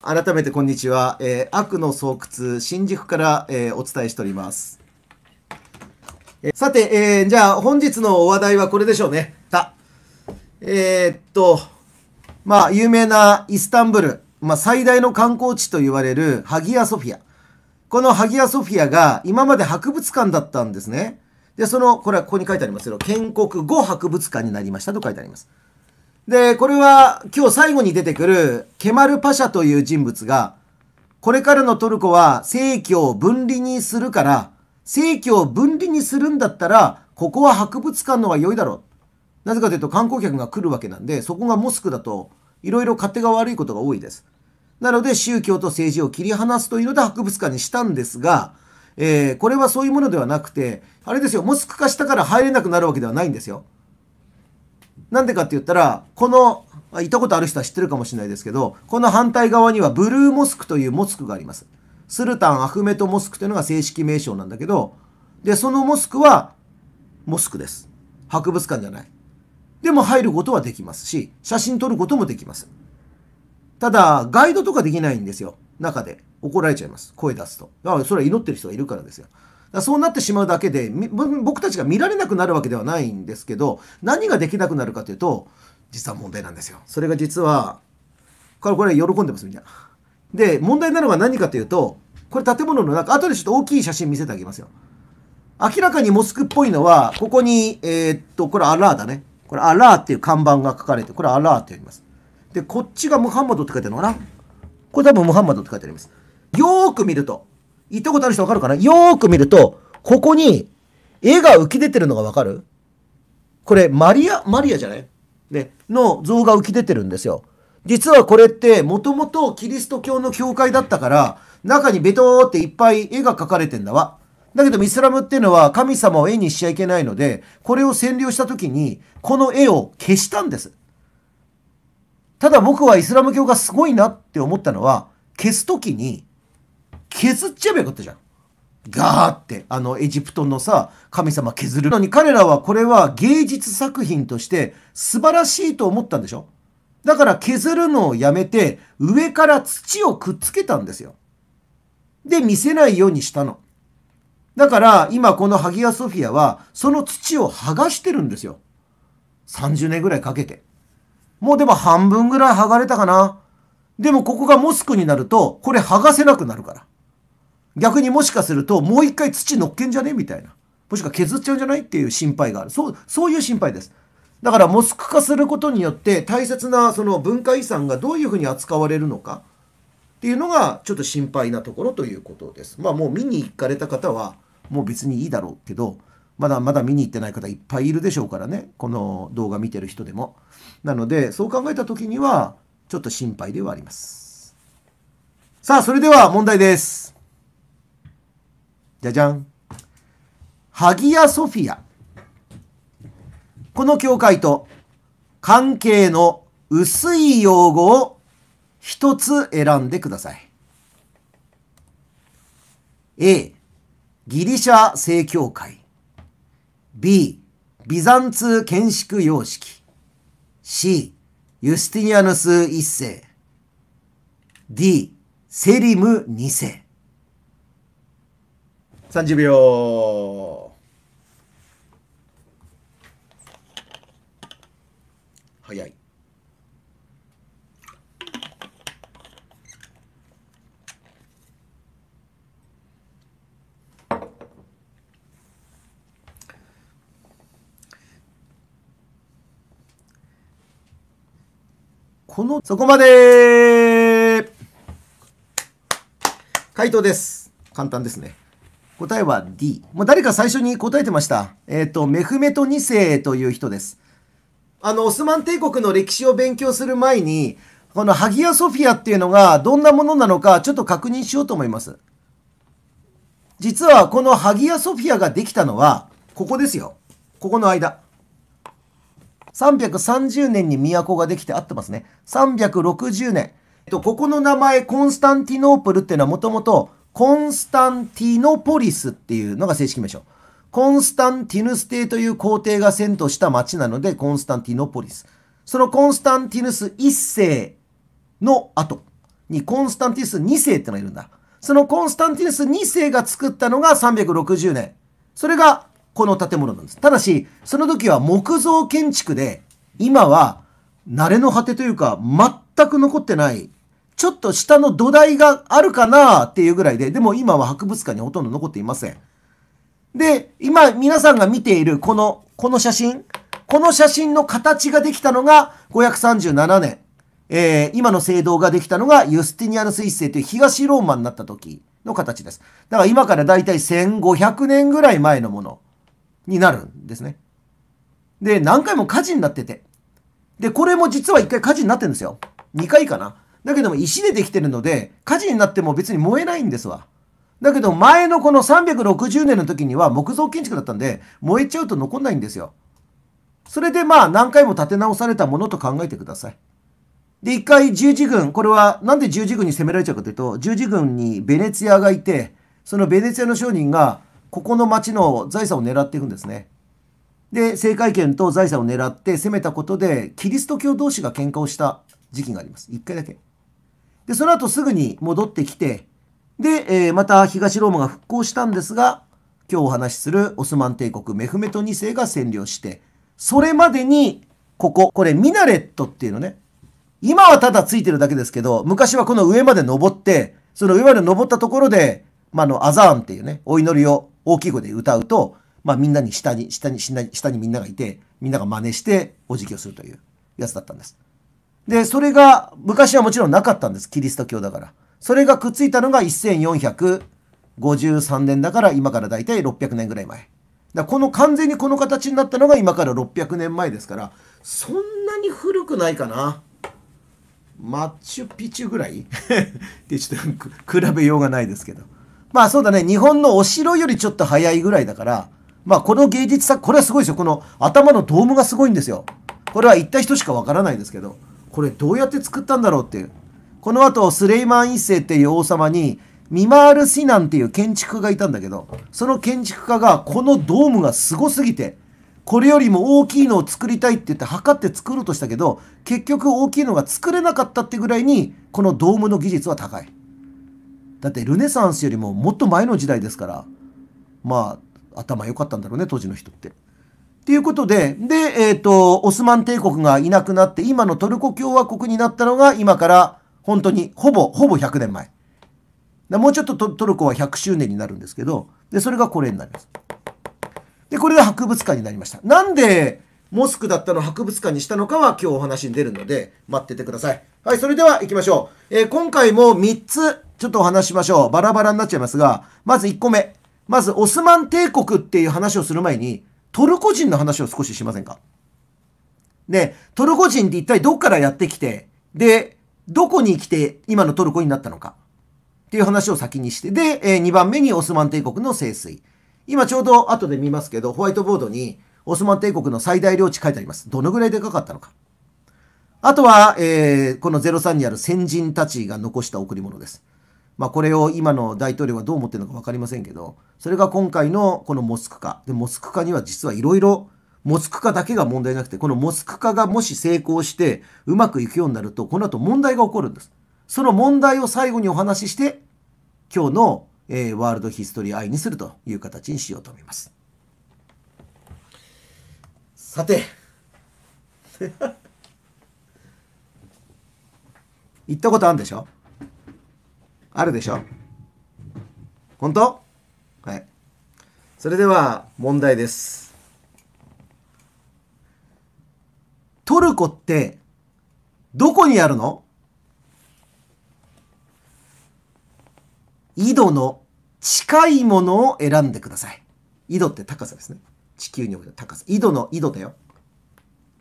改めてこんにちは、えー、悪の巣窟新宿から、えー、お伝えしております、えー、さて、えー、じゃあ本日のお話題はこれでしょうねたえー、っとまあ有名なイスタンブル、まあ、最大の観光地と言われるハギアソフィアこのハギアソフィアが今まで博物館だったんですねでそのこれはここに書いてありますけど建国後博物館になりましたと書いてありますで、これは今日最後に出てくるケマル・パシャという人物が、これからのトルコは正教を分離にするから、正教を分離にするんだったら、ここは博物館の方が良いだろう。なぜかというと観光客が来るわけなんで、そこがモスクだと、いろいろ勝手が悪いことが多いです。なので宗教と政治を切り離すというので博物館にしたんですが、えー、これはそういうものではなくて、あれですよ、モスク化したから入れなくなるわけではないんですよ。なんでかって言ったら、この、行ったことある人は知ってるかもしれないですけど、この反対側にはブルーモスクというモスクがあります。スルタン・アフメト・モスクというのが正式名称なんだけど、で、そのモスクは、モスクです。博物館じゃない。でも入ることはできますし、写真撮ることもできます。ただ、ガイドとかできないんですよ。中で。怒られちゃいます。声出すと。だからそれは祈ってる人がいるからですよ。そうなってしまうだけで僕たちが見られなくなるわけではないんですけど何ができなくなるかというと実は問題なんですよそれが実はこれこれ喜んでますみんなで問題なのは何かというとこれ建物の中後でちょっと大きい写真見せてあげますよ明らかにモスクっぽいのはここにえー、っとこれアラーだねこれアラーっていう看板が書かれてこれアラーって言いますでこっちがムハンマドって書いてあるのかなこれ多分ムハンマドって書いてありますよーく見ると行ったことある人わかるかなよーく見ると、ここに絵が浮き出てるのがわかるこれ、マリア、マリアじゃないね、の像が浮き出てるんですよ。実はこれって、もともとキリスト教の教会だったから、中にベトーっていっぱい絵が描かれてんだわ。だけど、イスラムっていうのは神様を絵にしちゃいけないので、これを占領した時に、この絵を消したんです。ただ僕はイスラム教がすごいなって思ったのは、消す時に、削っちゃえばよかったじゃん。ガーって、あの、エジプトのさ、神様削るのに、彼らはこれは芸術作品として素晴らしいと思ったんでしょだから削るのをやめて、上から土をくっつけたんですよ。で、見せないようにしたの。だから、今このハギアソフィアは、その土を剥がしてるんですよ。30年ぐらいかけて。もうでも半分ぐらい剥がれたかな。でもここがモスクになると、これ剥がせなくなるから。逆にもしかすると、もう一回土乗っけんじゃねみたいな。もしくは削っちゃうんじゃないっていう心配がある。そう、そういう心配です。だから、モスク化することによって、大切なその文化遺産がどういうふうに扱われるのかっていうのが、ちょっと心配なところということです。まあ、もう見に行かれた方は、もう別にいいだろうけど、まだまだ見に行ってない方いっぱいいるでしょうからね。この動画見てる人でも。なので、そう考えた時には、ちょっと心配ではあります。さあ、それでは問題です。じゃじゃん。ハギア・ソフィア。この教会と関係の薄い用語を一つ選んでください。A、ギリシャ正教会。B、ビザンツ建築様式。C、ユスティニアヌス一世。D、セリム二世。三十秒早いこのそこまで回答です簡単ですね答えは D。もう誰か最初に答えてました。えっ、ー、と、メフメト2世という人です。あの、オスマン帝国の歴史を勉強する前に、このハギア・ソフィアっていうのがどんなものなのかちょっと確認しようと思います。実はこのハギア・ソフィアができたのは、ここですよ。ここの間。330年に都ができて合ってますね。360年。えっと、ここの名前、コンスタンティノープルっていうのはもともとコンスタンティノポリスっていうのが正式名称。コンスタンティヌス帝という皇帝が遷都した町なので、コンスタンティノポリス。そのコンスタンティヌス1世の後にコンスタンティヌス2世ってのがいるんだ。そのコンスタンティヌス2世が作ったのが360年。それがこの建物なんです。ただし、その時は木造建築で、今は慣れの果てというか、全く残ってないちょっと下の土台があるかなっていうぐらいで、でも今は博物館にほとんど残っていません。で、今皆さんが見ているこの、この写真、この写真の形ができたのが537年、えー、今の聖堂ができたのがユスティニアヌス一世という東ローマになった時の形です。だから今からだいたい1500年ぐらい前のものになるんですね。で、何回も火事になってて。で、これも実は1回火事になってるんですよ。2回かな。だけども石でできてるので火事になっても別に燃えないんですわ。だけど前のこの360年の時には木造建築だったんで燃えちゃうと残んないんですよ。それでまあ何回も建て直されたものと考えてください。で、一回十字軍、これはなんで十字軍に攻められちゃうかというと、十字軍にベネツィアがいて、そのベネツィアの商人がここの町の財産を狙っていくんですね。で、政界権と財産を狙って攻めたことで、キリスト教同士が喧嘩をした時期があります。一回だけ。で、その後すぐに戻ってきて、で、えー、また東ローマが復興したんですが、今日お話しするオスマン帝国メフメト2世が占領して、それまでに、ここ、これミナレットっていうのね。今はただついてるだけですけど、昔はこの上まで登って、その上まで登ったところで、まあ、の、アザーンっていうね、お祈りを大きい声で歌うと、まあ、みんなに下に、下に、下に、下にみんながいて、みんなが真似してお辞儀をするというやつだったんです。で、それが昔はもちろんなかったんです。キリスト教だから。それがくっついたのが1453年だから今からだいたい600年ぐらい前。だこの完全にこの形になったのが今から600年前ですから、そんなに古くないかな。マッチュピチュぐらいって ちょっと比べようがないですけど。まあそうだね、日本のお城よりちょっと早いぐらいだから、まあこの芸術作、これはすごいですよ。この頭のドームがすごいんですよ。これは行った人しかわからないですけど。これどうやって作ったんだろうっていう。この後、スレイマン一世っていう王様に、ミマール・シナンっていう建築家がいたんだけど、その建築家がこのドームがすごすぎて、これよりも大きいのを作りたいって言って測って作ろうとしたけど、結局大きいのが作れなかったってぐらいに、このドームの技術は高い。だってルネサンスよりももっと前の時代ですから、まあ頭良かったんだろうね、当時の人って。とていうことで、で、えっ、ー、と、オスマン帝国がいなくなって、今のトルコ共和国になったのが、今から、本当に、ほぼ、ほぼ100年前。もうちょっとトルコは100周年になるんですけど、で、それがこれになります。で、これが博物館になりました。なんで、モスクだったの博物館にしたのかは今日お話に出るので、待っててください。はい、それでは行きましょう。えー、今回も3つ、ちょっとお話しましょう。バラバラになっちゃいますが、まず1個目。まず、オスマン帝国っていう話をする前に、トルコ人の話を少ししませんかね、トルコ人って一体どっからやってきて、で、どこに来て今のトルコになったのかっていう話を先にして、で、え2番目にオスマン帝国の聖水。今ちょうど後で見ますけど、ホワイトボードにオスマン帝国の最大領地書いてあります。どのぐらいでかかったのか。あとは、えー、この03にある先人たちが残した贈り物です。まあ、これを今の大統領はどう思ってるのか分かりませんけど、それが今回のこのモスク化。で、モスク化には実はいろいろ、モスク化だけが問題なくて、このモスク化がもし成功してうまくいくようになると、この後問題が起こるんです。その問題を最後にお話しして、今日の、えー、ワールドヒストリー愛にするという形にしようと思います。さて、行 ったことあるんでしょあるでしょ本当はい。それでは問題です。トルコってどこにあるの井戸の近いものを選んでください。井戸って高さですね。地球におい高さ。井戸の井戸だよ。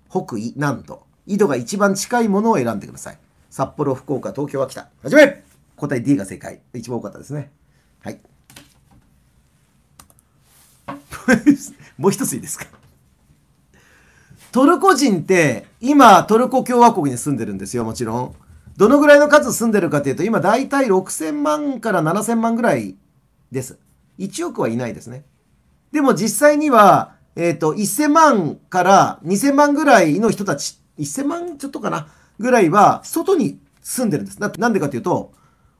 北緯、南東。井戸が一番近いものを選んでください。札幌、福岡、東京、秋田。はじめ答え D が正解。一番多かったですね。はい。もう一ついいですか。トルコ人って今トルコ共和国に住んでるんですよ、もちろん。どのぐらいの数住んでるかというと、今大体6000万から7000万ぐらいです。1億はいないですね。でも実際には、えっ、ー、と、1000万から2000万ぐらいの人たち、1000万ちょっとかな、ぐらいは外に住んでるんです。なんでかというと、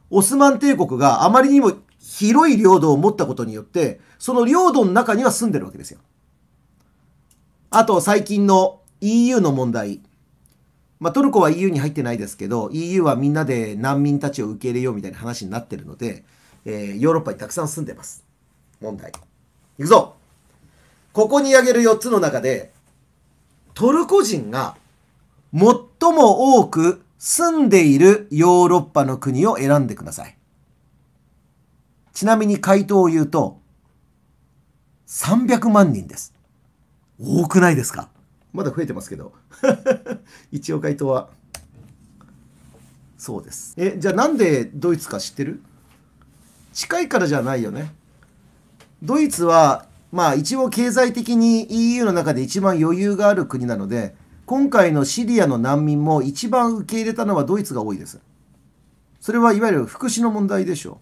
オスマン帝国があまりにも広い領土を持ったことによって、その領土の中には住んでるわけですよ。あと、最近の EU の問題。まあ、トルコは EU に入ってないですけど、EU はみんなで難民たちを受け入れようみたいな話になってるので、えー、ヨーロッパにたくさん住んでます。問題。いくぞここに挙げる4つの中で、トルコ人が最も多く住んでいるヨーロッパの国を選んでください。ちなみに回答を言うと、300万人です。多くないですかまだ増えてますけど。一応回答は、そうです。え、じゃあなんでドイツか知ってる近いからじゃないよね。ドイツは、まあ一応経済的に EU の中で一番余裕がある国なので、今回のシリアの難民も一番受け入れたのはドイツが多いです。それはいわゆる福祉の問題でしょ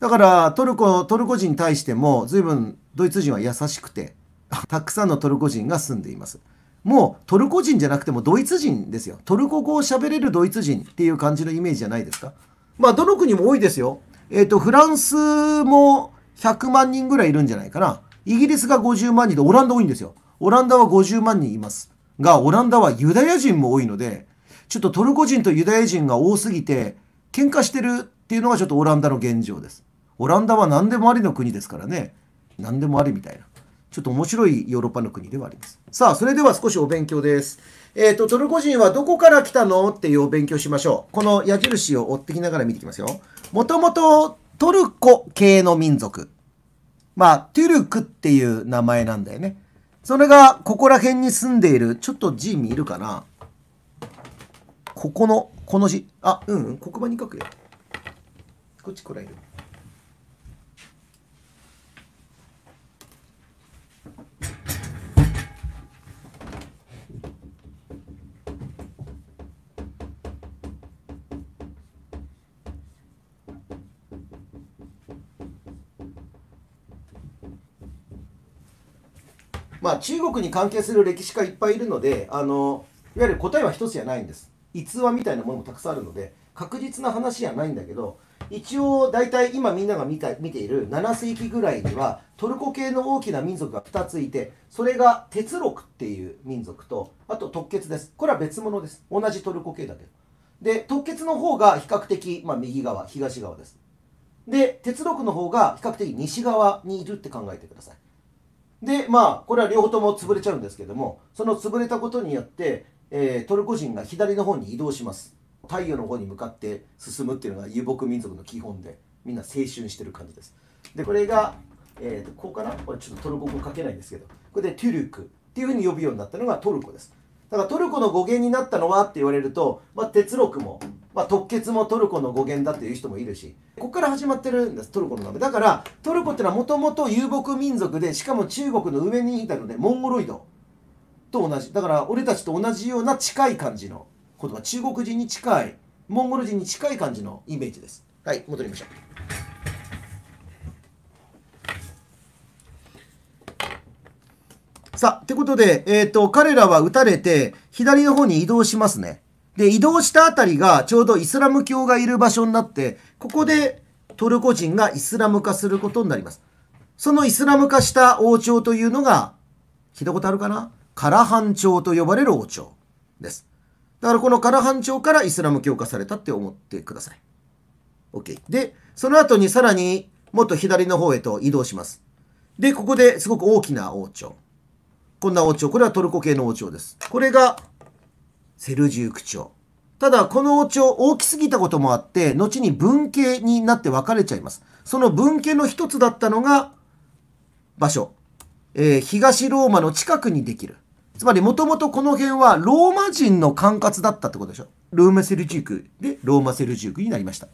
う。だからトルコ、トルコ人に対しても随分ドイツ人は優しくて、たくさんのトルコ人が住んでいます。もうトルコ人じゃなくてもドイツ人ですよ。トルコ語を喋れるドイツ人っていう感じのイメージじゃないですか。まあ、どの国も多いですよ。えっ、ー、と、フランスも100万人ぐらいいるんじゃないかな。イギリスが50万人で、オランダ多いんですよ。オランダは50万人います。がオランダはユダヤ人も多いので、ちょっとトルコ人とユダヤ人が多すぎて、喧嘩してるっていうのがちょっとオランダの現状です。オランダは何でもありの国ですからね。何でもありみたいな。ちょっと面白いヨーロッパの国ではあります。さあ、それでは少しお勉強です。えっ、ー、と、トルコ人はどこから来たのっていうお勉強しましょう。この矢印を追ってきながら見ていきますよ。もともとトルコ系の民族。まあ、トゥルクっていう名前なんだよね。それが、ここら辺に住んでいる、ちょっと字見るかなここの、この字。あ、うん、うん、黒板に書くよ。こっちこらいる。まあ、中国に関係する歴史家いっぱいいるのであのいわゆる答えは一つじゃないんです逸話みたいなものもたくさんあるので確実な話じゃないんだけど一応大体今みんなが見た見ている7世紀ぐらいにはトルコ系の大きな民族が2ついてそれが鉄録っていう民族とあと特血ですこれは別物です同じトルコ系だけどで特血の方が比較的、まあ、右側東側ですで鉄録の方が比較的西側にいるって考えてくださいでまあこれは両方とも潰れちゃうんですけどもその潰れたことによって、えー、トルコ人が左の方に移動します太陽の方に向かって進むっていうのが遊牧民族の基本でみんな青春してる感じですでこれが、えーと、こうかなこれちょっとトルコ語書けないんですけどこれでトゥルクっていうふうに呼ぶようになったのがトルコですだからトルコの語源になったのはって言われると、まあ、鉄録もまあ、特決もトルコの語源だっていう人もいるしここから始まってるんですトルコの名前だからトルコってのはもともと遊牧民族でしかも中国の上にいたのでモンゴロイドと同じだから俺たちと同じような近い感じの言葉中国人に近いモンゴル人に近い感じのイメージですはい戻りましょうさあ、ってことで、えっ、ー、と、彼らは撃たれて、左の方に移動しますね。で、移動したあたりがちょうどイスラム教がいる場所になって、ここでトルコ人がイスラム化することになります。そのイスラム化した王朝というのが、聞いたことあるかなカラハン朝と呼ばれる王朝です。だからこのカラハン朝からイスラム教化されたって思ってください。OK。で、その後にさらにもっと左の方へと移動します。で、ここですごく大きな王朝。こんな王朝。これはトルコ系の王朝です。これがセルジューク朝。ただ、この王朝大きすぎたこともあって、後に文系になって分かれちゃいます。その文系の一つだったのが、場所。えー、東ローマの近くにできる。つまり、もともとこの辺はローマ人の管轄だったってことでしょ。ルームセルジュークで、ローマセルジュークになりました。っ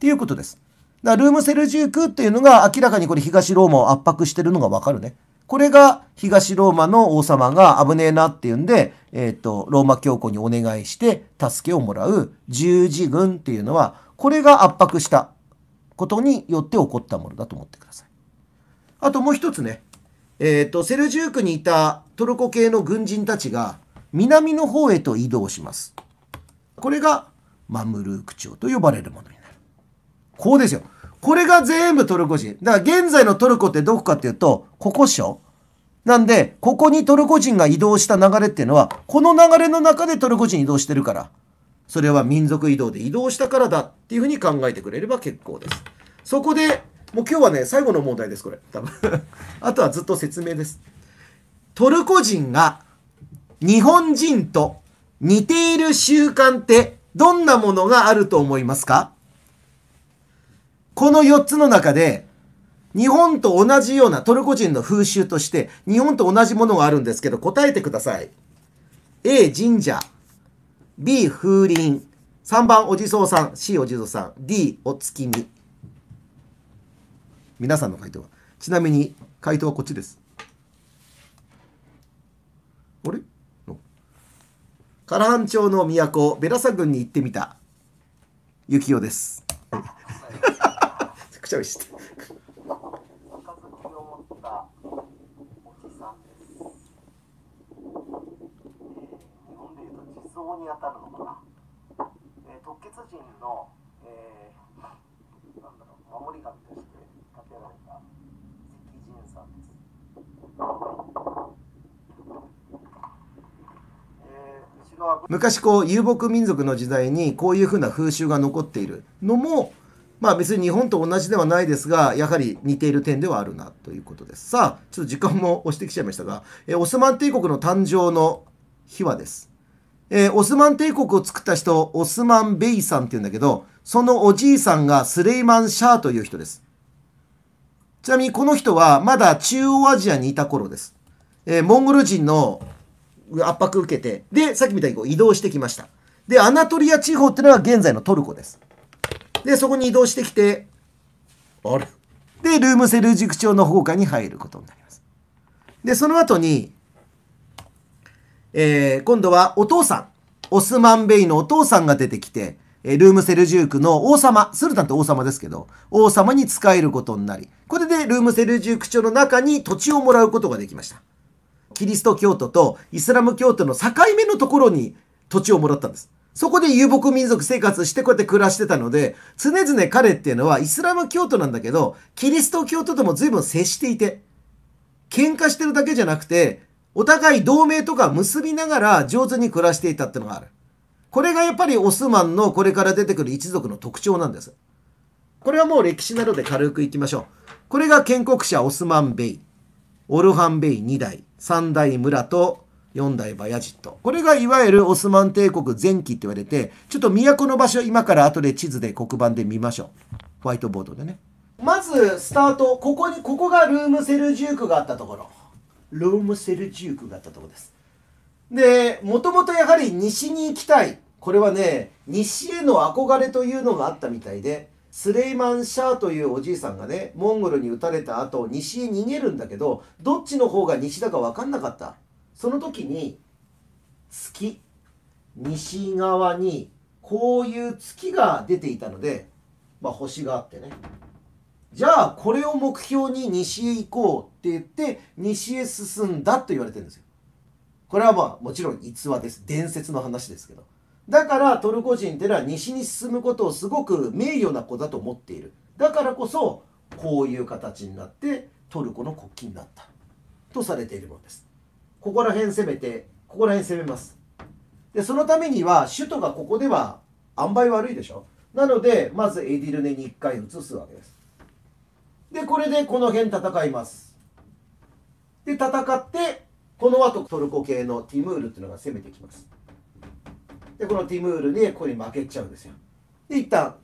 ていうことです。だからルームセルジュークっていうのが明らかにこれ東ローマを圧迫してるのがわかるね。これが東ローマの王様が危ねえなっていうんで、えっ、ー、と、ローマ教皇にお願いして助けをもらう十字軍っていうのは、これが圧迫したことによって起こったものだと思ってください。あともう一つね、えっ、ー、と、セルジュークにいたトルコ系の軍人たちが南の方へと移動します。これがマムルーク朝と呼ばれるものになる。こうですよ。これが全部トルコ人。だから現在のトルコってどこかっていうと、ここっしょなんで、ここにトルコ人が移動した流れっていうのは、この流れの中でトルコ人移動してるから、それは民族移動で移動したからだっていうふうに考えてくれれば結構です。そこで、もう今日はね、最後の問題です、これ。多分 あとはずっと説明です。トルコ人が日本人と似ている習慣ってどんなものがあると思いますかこの4つの中で日本と同じようなトルコ人の風習として日本と同じものがあるんですけど答えてください A 神社 B 風鈴3番お地蔵さん C お地蔵さん D お月見皆さんの回答はちなみに回答はこっちですあれ唐半町の都ベラサ郡に行ってみた幸おですくちゃみしてに当たるのかな、えー、突血人の、えー、なんだろう守り神として建てられた石人さんです、えー、昔こう遊牧民族の時代にこういうふうな風習が残っているのもまあ別に日本と同じではないですが、やはり似ている点ではあるなということです。さあ、ちょっと時間も押してきちゃいましたが、えオスマン帝国の誕生の秘話です。えー、オスマン帝国を作った人、オスマン・ベイさんって言うんだけど、そのおじいさんがスレイマン・シャーという人です。ちなみにこの人はまだ中央アジアにいた頃です。えー、モンゴル人の圧迫を受けて、で、さっきみたいにこう移動してきました。で、アナトリア地方っていうのは現在のトルコです。で、そこに移動してきて、あれで、ルームセルジク朝の護下に入ることになります。で、その後に、えー、今度はお父さん、オスマン・ベイのお父さんが出てきて、えルームセルジュークの王様、スルタンって王様ですけど、王様に仕えることになり、これでルームセルジューク朝の中に土地をもらうことができました。キリスト教徒とイスラム教徒の境目のところに土地をもらったんです。そこで遊牧民族生活してこうやって暮らしてたので、常々彼っていうのはイスラム教徒なんだけど、キリスト教徒とも随分接していて、喧嘩してるだけじゃなくて、お互い同盟とか結びながら上手に暮らしていたってのがある。これがやっぱりオスマンのこれから出てくる一族の特徴なんです。これはもう歴史などで軽くいきましょう。これが建国者オスマンベイ、オルハンベイ2代、3代村と4代バヤジット。これがいわゆるオスマン帝国前期って言われて、ちょっと都の場所今から後で地図で黒板で見ましょう。ホワイトボードでね。まずスタート、ここに、ここがルームセルジュークがあったところ。ローム・セルジュークがあったところです。で、もともとやはり西に行きたい。これはね、西への憧れというのがあったみたいで、スレイマン・シャーというおじいさんがね、モンゴルに撃たれた後、西へ逃げるんだけど、どっちの方が西だか分かんなかった。その時に、月、西側に、こういう月が出ていたので、まあ星があってね。じゃあこれを目標に西へ行こうって言って西へ進んだと言われてるんですよこれはまあもちろん逸話です伝説の話ですけどだからトルコ人っていうのは西に進むことをすごく名誉な子だと思っているだからこそこういう形になってトルコの国旗になったとされているものですここら辺攻めてここら辺攻めますでそのためには首都がここでは塩梅悪いでしょなのでまずエディルネに1回移すわけですで、これでこの辺戦います。で、戦って、この後トルコ系のティムールっていうのが攻めてきます。で、このティムールにここに負けちゃうんですよ。で、一旦。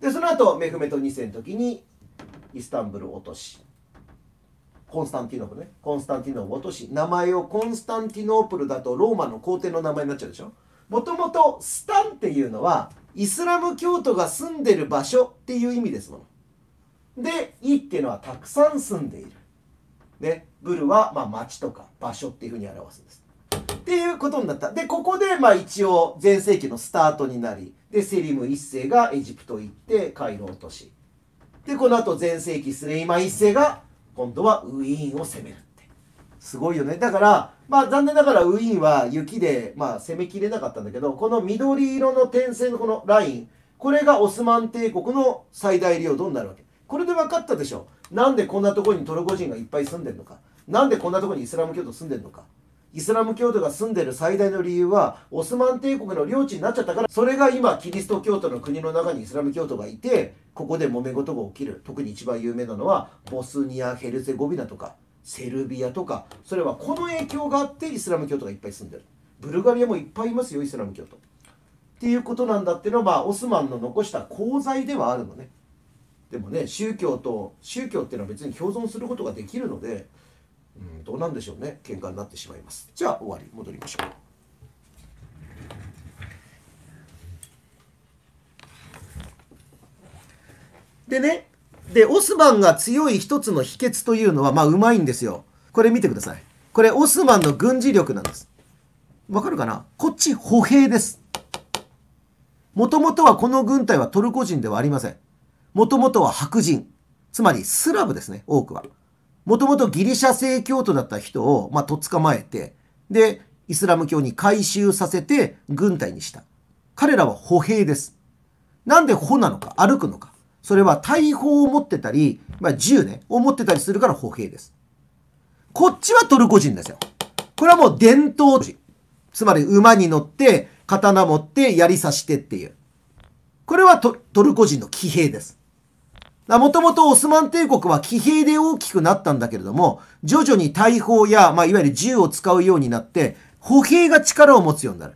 で、その後、メフメト2世の時にイスタンブルを落とし、コンスタンティノープルね、コンスタンティノープルを落とし、名前をコンスタンティノープルだとローマの皇帝の名前になっちゃうでしょ。もともとスタンっていうのはイスラム教徒が住んでる場所っていう意味ですもの。で、イっていうのはたくさん住んでいる。ね、ブルは、まあ、町とか場所っていうふうに表すんです。っていうことになった。で、ここで、まあ、一応、前世紀のスタートになり、で、セリム一世がエジプト行って、カイロ落とし。で、この後、前世紀スレイマ一世が、今度はウィーンを攻めるって。すごいよね。だから、まあ、残念ながらウィーンは雪で、まあ、攻めきれなかったんだけど、この緑色の点線のこのライン、これがオスマン帝国の最大領土になるわけ。これで分かったでしょなんでこんなところにトルコ人がいっぱい住んでるのかなんでこんなところにイスラム教徒住んでるのかイスラム教徒が住んでる最大の理由はオスマン帝国の領地になっちゃったからそれが今キリスト教徒の国の中にイスラム教徒がいてここで揉め事が起きる特に一番有名なのはボスニア・ヘルツェゴビナとかセルビアとかそれはこの影響があってイスラム教徒がいっぱい住んでるブルガリアもいっぱいいますよイスラム教徒っていうことなんだっていうのは、まあ、オスマンの残した功罪ではあるのねでもね宗教と宗教っていうのは別に共存することができるので、うん、どうなんでしょうね喧嘩になってしまいますじゃあ終わり戻りましょう。でね、で、オスマンが強い一つの秘訣というのは、まあ、うまいんですよ。これ見てください。これ、オスマンの軍事力なんです。わかるかなこっち、歩兵です。もともとはこの軍隊はトルコ人ではありません。もともとは白人、つまりスラブですね、多くは。もともとギリシャ正教徒だった人を、まあ、とっ捕まえて、で、イスラム教に改宗させて軍隊にした。彼らは歩兵です。なんで歩なのか、歩くのか。それは大砲を持ってたり、まあ、銃ね、を持ってたりするから歩兵です。こっちはトルコ人ですよ。これはもう伝統人。つまり馬に乗って、刀持って、槍刺してっていう。これはトルコ人の騎兵です。もともとオスマン帝国は騎兵で大きくなったんだけれども、徐々に大砲や、まあ、いわゆる銃を使うようになって、歩兵が力を持つようになる。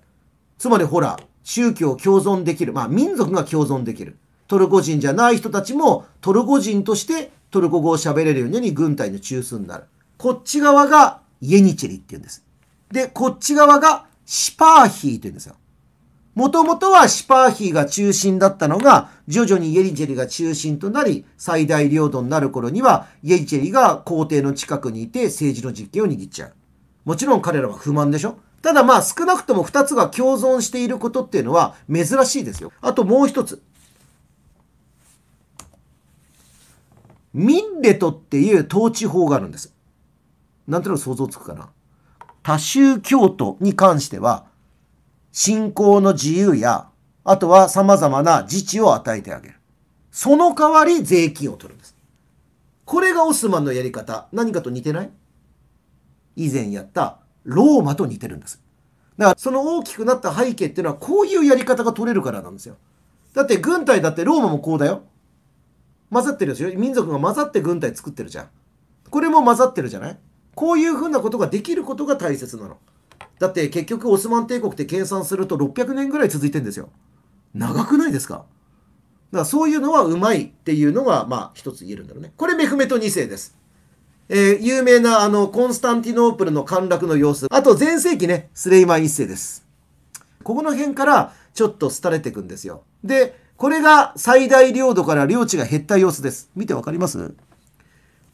つまりほら、宗教を共存できる。まあ、民族が共存できる。トルコ人じゃない人たちも、トルコ人としてトルコ語を喋れるように軍隊の中枢になる。こっち側がイェニチェリって言うんです。で、こっち側がシパーヒーって言うんですよ。もともとはシパーヒーが中心だったのが、徐々にイェリジェリが中心となり、最大領土になる頃には、イェリジェリが皇帝の近くにいて政治の実権を握っちゃう。もちろん彼らは不満でしょただまあ少なくとも二つが共存していることっていうのは珍しいですよ。あともう一つ。ミンレトっていう統治法があるんです。なんとなく想像つくかな。多州教徒に関しては、信仰の自由や、あとは様々な自治を与えてあげる。その代わり税金を取るんです。これがオスマンのやり方。何かと似てない以前やったローマと似てるんです。だからその大きくなった背景っていうのはこういうやり方が取れるからなんですよ。だって軍隊だってローマもこうだよ。混ざってるでしょ民族が混ざって軍隊作ってるじゃん。これも混ざってるじゃないこういうふうなことができることが大切なの。だって結局オスマン帝国って計算すると600年ぐらい続いてんですよ長くないですかだからそういうのはうまいっていうのがまあ一つ言えるんだろうねこれメフメト2世ですえー、有名なあのコンスタンティノープルの陥落の様子あと全盛期ねスレイマン1世ですここの辺からちょっと廃れていくんですよでこれが最大領土から領地が減った様子です見てわかります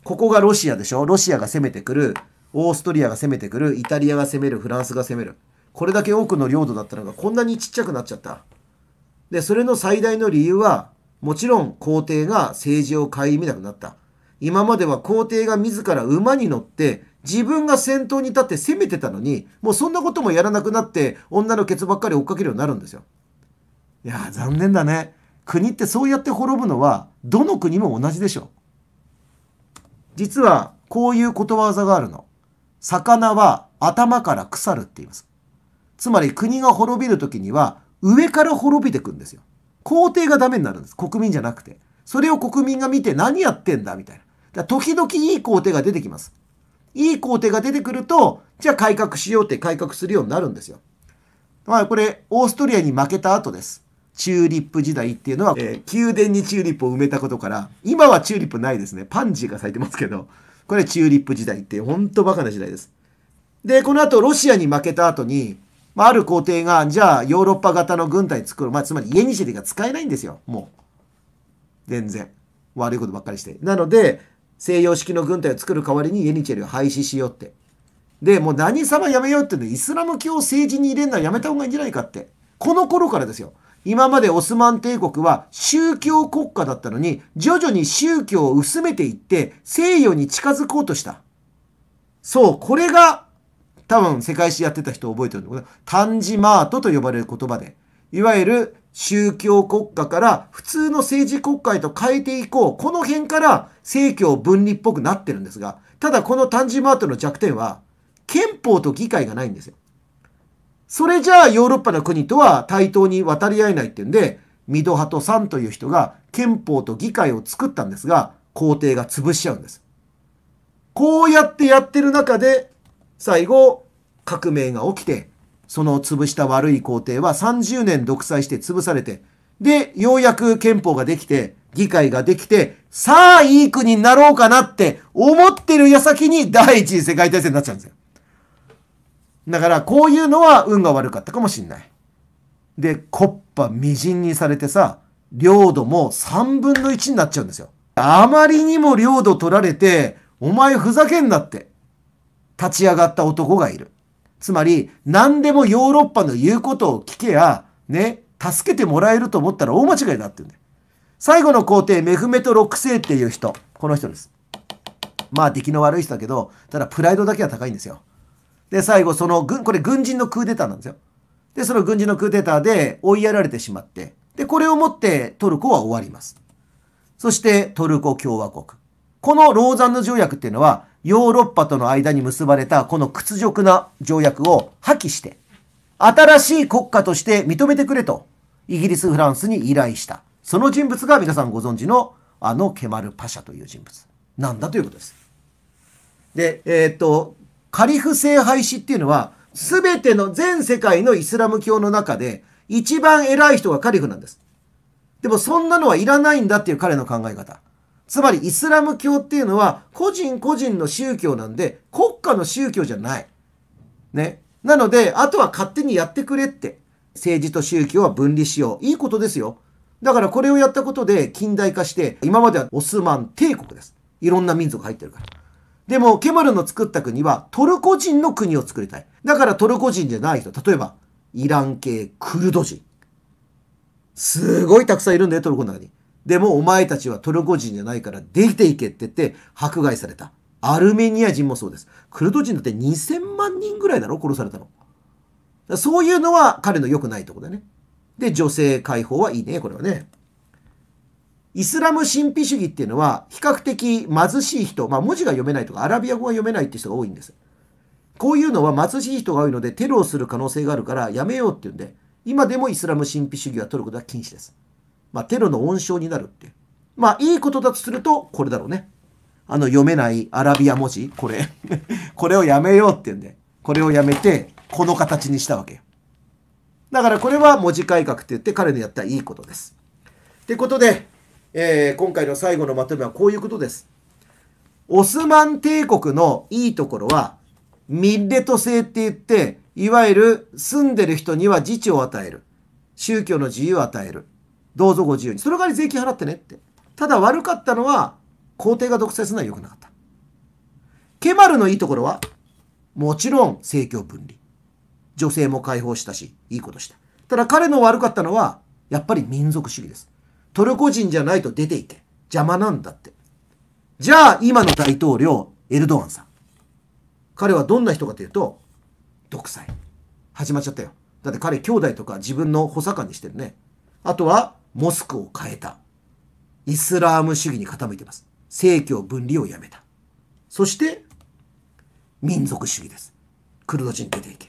ここがロシアでしょロシアが攻めてくるオーストリアが攻めてくる、イタリアが攻める、フランスが攻める。これだけ多くの領土だったのがこんなにちっちゃくなっちゃった。で、それの最大の理由は、もちろん皇帝が政治を顧みなくなった。今までは皇帝が自ら馬に乗って自分が先頭に立って攻めてたのに、もうそんなこともやらなくなって女のケツばっかり追っかけるようになるんですよ。いや残念だね。国ってそうやって滅ぶのはどの国も同じでしょ。実はこういうことわざがあるの。魚は頭から腐るって言います。つまり国が滅びる時には上から滅びてくんですよ。皇帝がダメになるんです。国民じゃなくて。それを国民が見て何やってんだみたいな。だ時々いい皇帝が出てきます。いい皇帝が出てくると、じゃあ改革しようって改革するようになるんですよ。まあこれ、オーストリアに負けた後です。チューリップ時代っていうのは、えー、宮殿にチューリップを埋めたことから、今はチューリップないですね。パンジーが咲いてますけど。これチューリップ時代ってほんとバカな時代です。で、この後ロシアに負けた後に、まあ、る皇帝が、じゃあヨーロッパ型の軍隊作る。まあ、つまりイニシェリが使えないんですよ、もう。全然。悪いことばっかりして。なので、西洋式の軍隊を作る代わりにイェニチェルを廃止しようって。で、もう何様やめようってね、イスラム教を政治に入れるのはやめた方がいいんじゃないかって。この頃からですよ。今までオスマン帝国は宗教国家だったのに、徐々に宗教を薄めていって西洋に近づこうとした。そう、これが、多分世界史やってた人覚えてるんだけど、タンジマートと呼ばれる言葉で、いわゆる宗教国家から普通の政治国家へと変えていこう。この辺から政教分離っぽくなってるんですが、ただこのタンジマートの弱点は、憲法と議会がないんですよ。それじゃあヨーロッパの国とは対等に渡り合えないっていうんで、ミドハトさんという人が憲法と議会を作ったんですが、皇帝が潰しちゃうんです。こうやってやってる中で、最後、革命が起きて、その潰した悪い皇帝は30年独裁して潰されて、で、ようやく憲法ができて、議会ができて、さあいい国になろうかなって思ってる矢先に第一次世界大戦になっちゃうんですよ。だから、こういうのは運が悪かったかもしんない。で、コッパみじんにされてさ、領土も3分の一になっちゃうんですよ。あまりにも領土取られて、お前ふざけんなって、立ち上がった男がいる。つまり、何でもヨーロッパの言うことを聞けや、ね、助けてもらえると思ったら大間違いだって言うんだよ。最後の皇帝、メフメト6世っていう人、この人です。まあ、出来の悪い人だけど、ただプライドだけは高いんですよ。で、最後、その軍、これ軍人のクーデターなんですよ。で、その軍人のクーデターで追いやられてしまって、で、これをもってトルコは終わります。そしてトルコ共和国。このローザンヌ条約っていうのは、ヨーロッパとの間に結ばれたこの屈辱な条約を破棄して、新しい国家として認めてくれと、イギリス、フランスに依頼した。その人物が皆さんご存知の、あのケマル・パシャという人物。なんだということです。で、えー、っと、カリフ制廃止っていうのは、すべての全世界のイスラム教の中で、一番偉い人がカリフなんです。でもそんなのはいらないんだっていう彼の考え方。つまりイスラム教っていうのは個人個人の宗教なんで国家の宗教じゃない。ね。なので、あとは勝手にやってくれって。政治と宗教は分離しよう。いいことですよ。だからこれをやったことで近代化して、今まではオスマン帝国です。いろんな民族入ってるから。でも、ケマルの作った国はトルコ人の国を作りたい。だからトルコ人じゃない人、例えば、イラン系、クルド人。すごいたくさんいるんだよ、トルコの中に。でも、お前たちはトルコ人じゃないから出ていけって言って、迫害された。アルメニア人もそうです。クルド人だって2000万人ぐらいだろ、殺されたの。そういうのは彼の良くないとこだね。で、女性解放はいいね、これはね。イスラム神秘主義っていうのは、比較的貧しい人、まあ、文字が読めないとか、アラビア語が読めないって人が多いんです。こういうのは貧しい人が多いので、テロをする可能性があるから、やめようっていうんで、今でもイスラム神秘主義は取ることは禁止です。まあ、テロの温床になるっていう。まあ、いいことだとすると、これだろうね。あの、読めないアラビア文字、これ。これをやめようって言うんで、これをやめて、この形にしたわけよ。だからこれは文字改革って言って彼のやったらいいことです。ってことで、えー、今回の最後のまとめはこういうことです。オスマン帝国のいいところは、ミッレト制って言って、いわゆる住んでる人には自治を与える。宗教の自由を与える。どうぞご自由に。その代わり税金払ってねって。ただ悪かったのは、皇帝が独裁するのは良くなかった。ケマルのいいところは、もちろん政教分離。女性も解放したし、いいことした。ただ彼の悪かったのは、やっぱり民族主義です。トルコ人じゃないと出ていけ。邪魔なんだって。じゃあ、今の大統領、エルドアンさん。彼はどんな人かというと、独裁。始まっちゃったよ。だって彼、兄弟とか自分の補佐官にしてるね。あとは、モスクを変えた。イスラーム主義に傾いてます。政教分離をやめた。そして、民族主義です。クルド人出ていけ。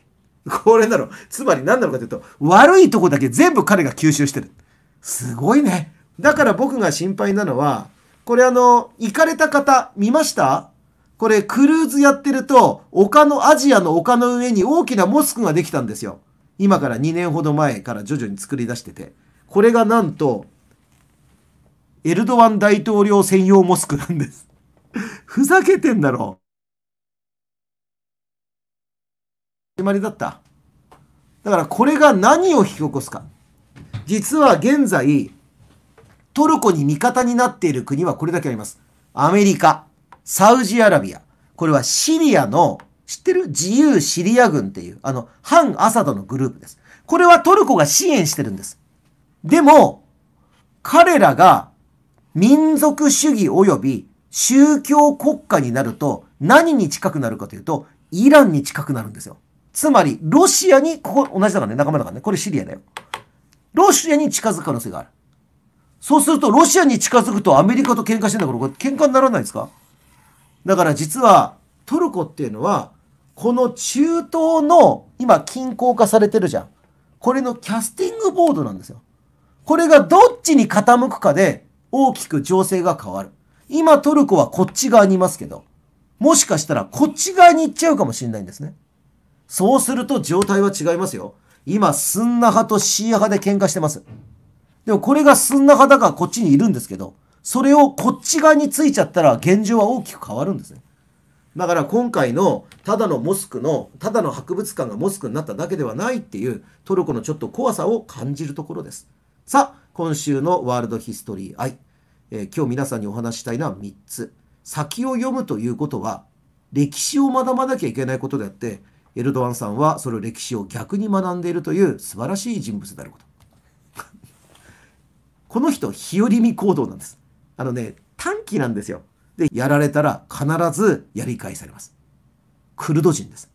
これなの。つまり何なのかというと、悪いとこだけ全部彼が吸収してる。すごいね。だから僕が心配なのは、これあの、行かれた方、見ましたこれクルーズやってると、丘の、アジアの丘の上に大きなモスクができたんですよ。今から2年ほど前から徐々に作り出してて。これがなんと、エルドアン大統領専用モスクなんです ふざけてんだろ。決まりだった。だからこれが何を引き起こすか。実は現在、トルコに味方になっている国はこれだけあります。アメリカ、サウジアラビア。これはシリアの、知ってる自由シリア軍っていう、あの、反アサドのグループです。これはトルコが支援してるんです。でも、彼らが民族主義及び宗教国家になると何に近くなるかというと、イランに近くなるんですよ。つまり、ロシアに、ここ同じだからね、仲間だからね、これシリアだよ。ロシアに近づく可能性がある。そうするとロシアに近づくとアメリカと喧嘩してんだから、これ喧嘩にならないですかだから実はトルコっていうのは、この中東の今均衡化されてるじゃん。これのキャスティングボードなんですよ。これがどっちに傾くかで大きく情勢が変わる。今トルコはこっち側にいますけど、もしかしたらこっち側に行っちゃうかもしれないんですね。そうすると状態は違いますよ。今、スンナ派とシーア派で喧嘩してます。でもこれが進んだ方がこっちにいるんですけど、それをこっち側についちゃったら現状は大きく変わるんですね。だから今回のただのモスクの、ただの博物館がモスクになっただけではないっていうトルコのちょっと怖さを感じるところです。さあ、今週のワールドヒストリー愛。えー、今日皆さんにお話したいのは3つ。先を読むということは歴史を学ばなきゃいけないことであって、エルドアンさんはそれを歴史を逆に学んでいるという素晴らしい人物であること。この人、日和見行動なんです。あのね、短期なんですよ。で、やられたら必ずやり返されます。クルド人です。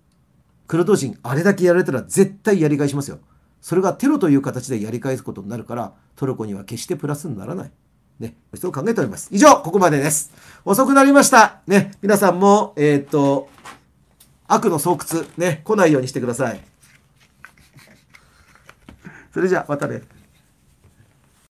クルド人、あれだけやられたら絶対やり返しますよ。それがテロという形でやり返すことになるから、トルコには決してプラスにならない。ね、そう考えております。以上、ここまでです。遅くなりました。ね、皆さんも、えー、っと、悪の巣窟、ね、来ないようにしてください。それじゃあ、またね。